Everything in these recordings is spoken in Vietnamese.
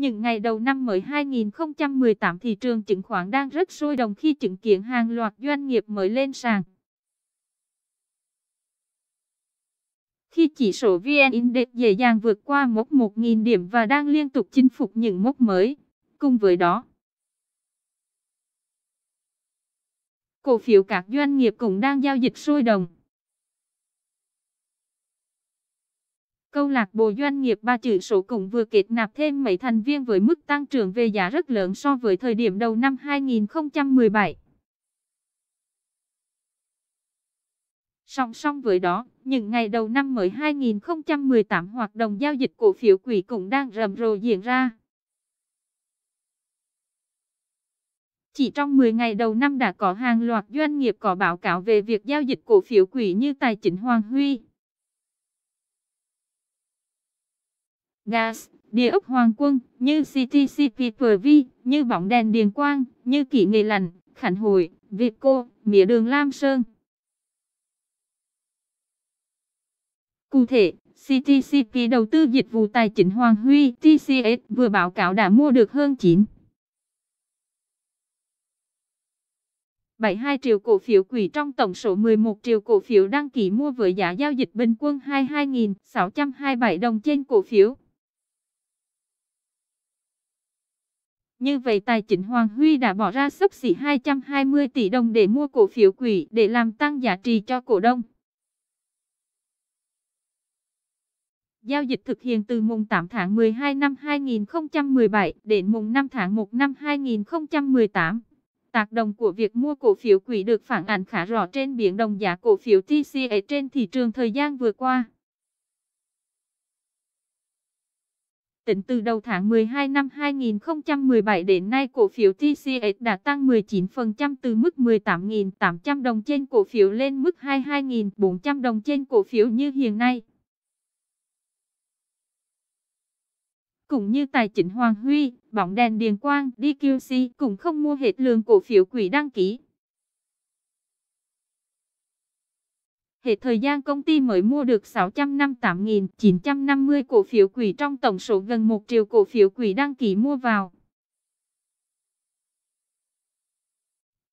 Những ngày đầu năm mới 2018 thị trường chứng khoán đang rất sôi động khi chứng kiến hàng loạt doanh nghiệp mới lên sàn. Khi chỉ số VN Index dễ dàng vượt qua mốc 1.000 điểm và đang liên tục chinh phục những mốc mới, cùng với đó. Cổ phiếu các doanh nghiệp cũng đang giao dịch sôi động. Câu lạc bộ doanh nghiệp ba chữ số cũng vừa kết nạp thêm mấy thành viên với mức tăng trưởng về giá rất lớn so với thời điểm đầu năm 2017. Song song với đó, những ngày đầu năm mới 2018 hoạt động giao dịch cổ phiếu quỹ cũng đang rầm rộ diễn ra. Chỉ trong 10 ngày đầu năm đã có hàng loạt doanh nghiệp có báo cáo về việc giao dịch cổ phiếu quỹ như Tài chính Hoàng Huy, gas, địa ốc hoàng quân, như CTCPPV, như bóng đèn điền quang, như kỷ nghề lành, khánh hội việt cô, mía đường Lam Sơn. Cụ thể, CTCP đầu tư dịch vụ tài chính Hoàng Huy TCS vừa báo cáo đã mua được hơn 9. 72 triệu cổ phiếu quỹ trong tổng số 11 triệu cổ phiếu đăng ký mua với giá giao dịch bình quân 22.627 đồng trên cổ phiếu. Như vậy tài chính Hoàng Huy đã bỏ ra sấp xỉ 220 tỷ đồng để mua cổ phiếu quỹ để làm tăng giá trị cho cổ đông. Giao dịch thực hiện từ mùng 8 tháng 12 năm 2017 đến mùng 5 tháng 1 năm 2018. Tác động của việc mua cổ phiếu quỹ được phản ảnh khá rõ trên biến động giá cổ phiếu TCE trên thị trường thời gian vừa qua. Tính từ đầu tháng 12 năm 2017 đến nay cổ phiếu TCS đã tăng 19% từ mức 18.800 đồng trên cổ phiếu lên mức 22.400 đồng trên cổ phiếu như hiện nay. Cũng như tài chính Hoàng Huy, bóng đèn Điền Quang, DQC cũng không mua hết lượng cổ phiếu quỹ đăng ký. hệ thời gian công ty mới mua được 658.950 cổ phiếu quỹ trong tổng số gần 1 triệu cổ phiếu quỹ đăng ký mua vào.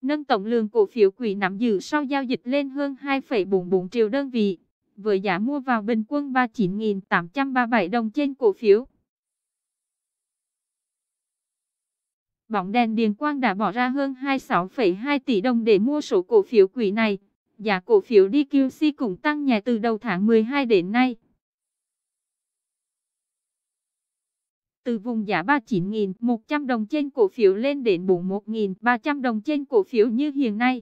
Nâng tổng lượng cổ phiếu quỹ nắm giữ sau giao dịch lên hơn 2,44 triệu đơn vị, với giá mua vào bình quân 39.837 đồng trên cổ phiếu. Bóng đèn Điền Quang đã bỏ ra hơn 26,2 tỷ đồng để mua số cổ phiếu quỹ này giá cổ phiếu DQC cũng tăng nhẹ từ đầu tháng 12 đến nay. Từ vùng giá 39.100 đồng trên cổ phiếu lên đến 41.300 đồng trên cổ phiếu như hiện nay.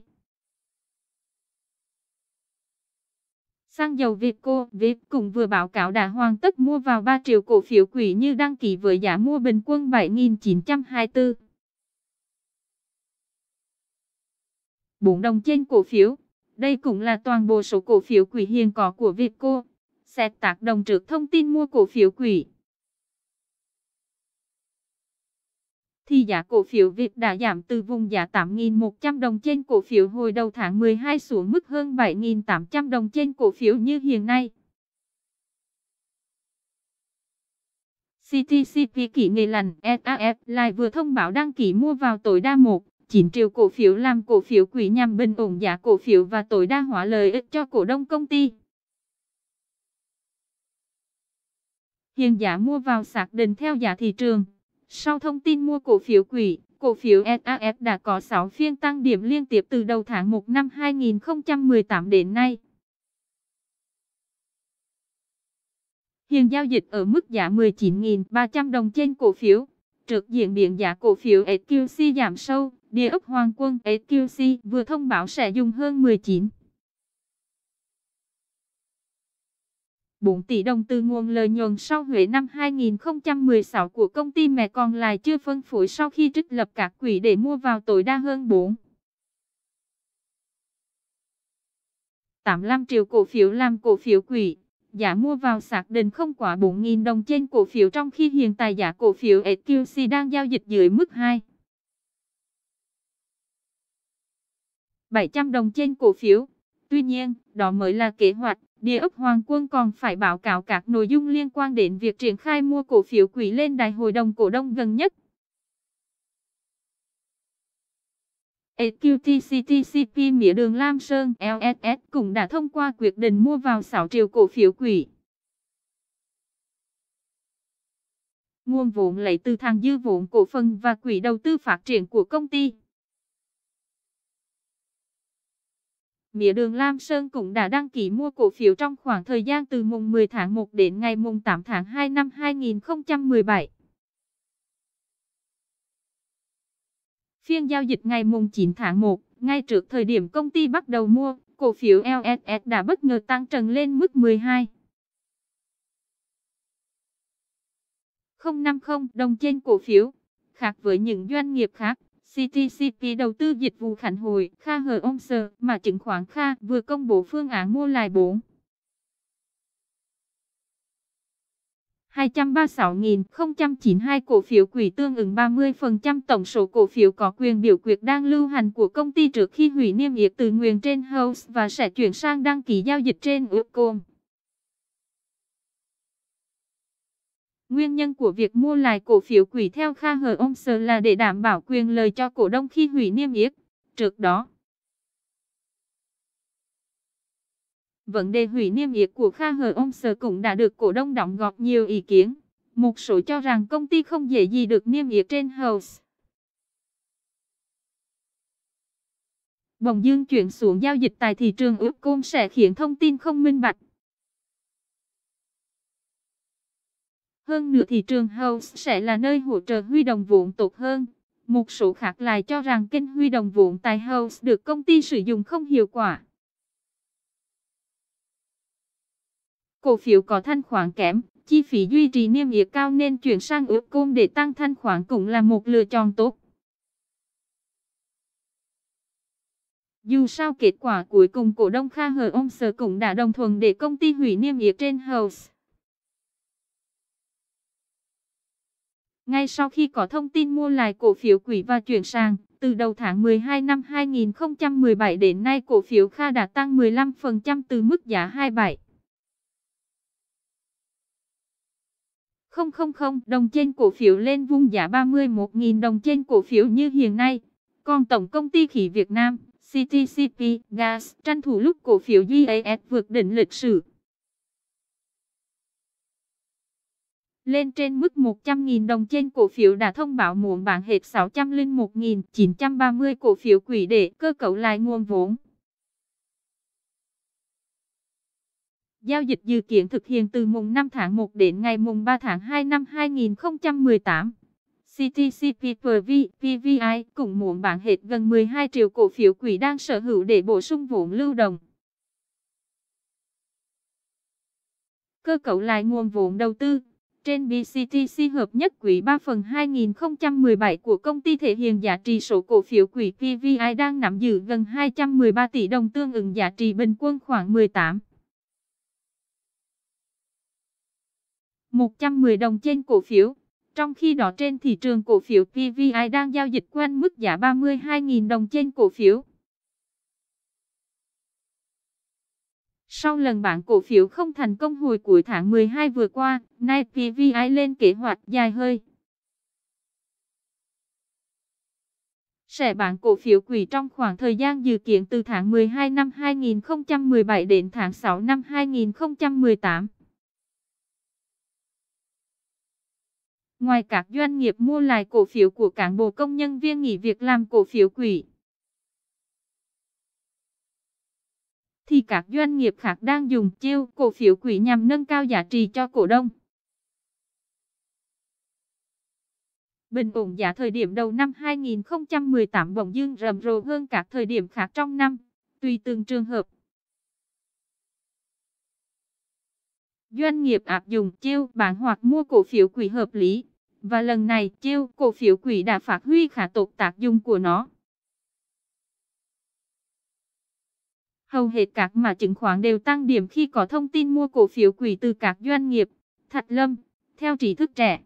Sang dầu Vietco, Viet cùng vừa báo cáo đã hoàn tất mua vào 3 triệu cổ phiếu quỹ như đăng ký với giá mua bình quân 7.924. 4 đồng trên cổ phiếu. Đây cũng là toàn bộ số cổ phiếu quỹ hiền có của Vietco. Xét tác động trước thông tin mua cổ phiếu quỹ. Thì giá cổ phiếu Việt đã giảm từ vùng giá 8.100 đồng trên cổ phiếu hồi đầu tháng 12 xuống mức hơn 7.800 đồng trên cổ phiếu như hiện nay. CTCP kỷ nghề lành SAF lại vừa thông báo đăng ký mua vào tối đa một 9 triệu cổ phiếu làm cổ phiếu quỹ nhằm bình ổn giá cổ phiếu và tối đa hóa lợi ích cho cổ đông công ty. Hiện giá mua vào xác định theo giá thị trường. Sau thông tin mua cổ phiếu quỹ, cổ phiếu SAS đã có 6 phiên tăng điểm liên tiếp từ đầu tháng 1 năm 2018 đến nay. Hiện giao dịch ở mức giá 19.300 đồng trên cổ phiếu. Trước diễn biến giá cổ phiếu SQC giảm sâu, địa ốc Hoàng quân SQC vừa thông báo sẽ dùng hơn 19. 4 tỷ đồng từ nguồn lợi nhuận sau thuế năm 2016 của công ty mẹ còn lại chưa phân phối sau khi trích lập các quỹ để mua vào tối đa hơn 4. 85 triệu cổ phiếu làm cổ phiếu quỹ. Giá mua vào xác định không quá 4.000 đồng trên cổ phiếu trong khi hiện tại giá cổ phiếu SQC đang giao dịch dưới mức 2. 700 đồng trên cổ phiếu. Tuy nhiên, đó mới là kế hoạch, địa ốc Hoàng Quân còn phải báo cáo các nội dung liên quan đến việc triển khai mua cổ phiếu quỹ lên đại hội đồng cổ đông gần nhất. SQTCTCP Mía Đường Lam Sơn LSS cũng đã thông qua quyết định mua vào 6 triệu cổ phiếu quỹ. Nguồn vốn lấy từ thằng dư vốn cổ phần và quỹ đầu tư phát triển của công ty. Mía đường Lam Sơn cũng đã đăng ký mua cổ phiếu trong khoảng thời gian từ mùng 10 tháng 1 đến ngày mùng 8 tháng 2 năm 2017. Phiên giao dịch ngày mùng 9 tháng 1, ngay trước thời điểm công ty bắt đầu mua, cổ phiếu LSS đã bất ngờ tăng trần lên mức 12. 050 đồng trên cổ phiếu. Khác với những doanh nghiệp khác, CTCP đầu tư dịch vụ phản hồi Kha Hờ Ông Sờ mà chứng khoán Kha vừa công bố phương án mua lại 4. 236.092 cổ phiếu quỹ tương ứng 30% tổng số cổ phiếu có quyền biểu quyết đang lưu hành của công ty trước khi hủy niêm yết từ nguyên trên House và sẽ chuyển sang đăng ký giao dịch trên Upcom. Nguyên nhân của việc mua lại cổ phiếu quỷ theo Kha Hờ Ông Sơ là để đảm bảo quyền lời cho cổ đông khi hủy niêm yết. Trước đó, vấn đề hủy niêm yết của Kha Hờ Ông Sơ cũng đã được cổ đông đóng góp nhiều ý kiến. Một số cho rằng công ty không dễ gì được niêm yết trên House. Bồng dương chuyển xuống giao dịch tại thị trường Upcom sẽ khiến thông tin không minh bạch, Hơn nữa thị trường house sẽ là nơi hỗ trợ huy động vốn tốt hơn. Một số khác lại cho rằng kênh huy động vốn tại house được công ty sử dụng không hiệu quả. Cổ phiếu có thanh khoản kém, chi phí duy trì niêm yết cao nên chuyển sang ướp côn để tăng thanh khoản cũng là một lựa chọn tốt. Dù sao kết quả cuối cùng cổ đông Kha Hờ Ông Sở cũng đã đồng thuận để công ty hủy niêm yết trên House. Ngay sau khi có thông tin mua lại cổ phiếu quỹ và chuyển sang, từ đầu tháng 12 năm 2017 đến nay cổ phiếu Kha đã tăng 15% từ mức giá 27. 000 đồng trên cổ phiếu lên vùng giá 31.000 đồng trên cổ phiếu như hiện nay. Còn Tổng Công ty Khí Việt Nam, CTCP Gas tranh thủ lúc cổ phiếu GAS vượt đỉnh lịch sử. lên trên mức 100.000 đồng trên cổ phiếu đã thông báo muộn bảng hẹp 601.930 cổ phiếu quỹ để cơ cấu lại nguồn vốn. Giao dịch dự kiến thực hiện từ mùng 5 tháng 1 đến ngày mùng 3 tháng 2 năm 2018. CTCP PV, PVI cùng muộn bảng hệt gần 12 triệu cổ phiếu quỹ đang sở hữu để bổ sung vốn lưu động. Cơ cấu lại nguồn vốn đầu tư trên BCTC hợp nhất quý 3 phần 2017 của công ty thể hiện giá trị số cổ phiếu quỹ PVI đang nắm giữ gần 213 tỷ đồng tương ứng giá trị bình quân khoảng 18. 110 đồng trên cổ phiếu. Trong khi đó trên thị trường cổ phiếu PVI đang giao dịch quanh mức giá 32.000 đồng trên cổ phiếu. Sau lần bảng cổ phiếu không thành công hồi cuối tháng 12 vừa qua, Nike VI lên kế hoạch dài hơi. Sẽ bán cổ phiếu quỹ trong khoảng thời gian dự kiến từ tháng 12 năm 2017 đến tháng 6 năm 2018. Ngoài các doanh nghiệp mua lại cổ phiếu của cán bộ công nhân viên nghỉ việc làm cổ phiếu quỹ, thì các doanh nghiệp khác đang dùng chiêu cổ phiếu quỹ nhằm nâng cao giá trị cho cổ đông. Bình ổn giá thời điểm đầu năm 2018 bỗng dưng rầm rộ hơn các thời điểm khác trong năm, tùy từng trường hợp. Doanh nghiệp áp dụng chiêu bán hoặc mua cổ phiếu quỹ hợp lý, và lần này chiêu cổ phiếu quỹ đã phát huy khả tột tác dụng của nó. Hầu hết các mã chứng khoán đều tăng điểm khi có thông tin mua cổ phiếu quỷ từ các doanh nghiệp. Thật Lâm, theo trí thức trẻ,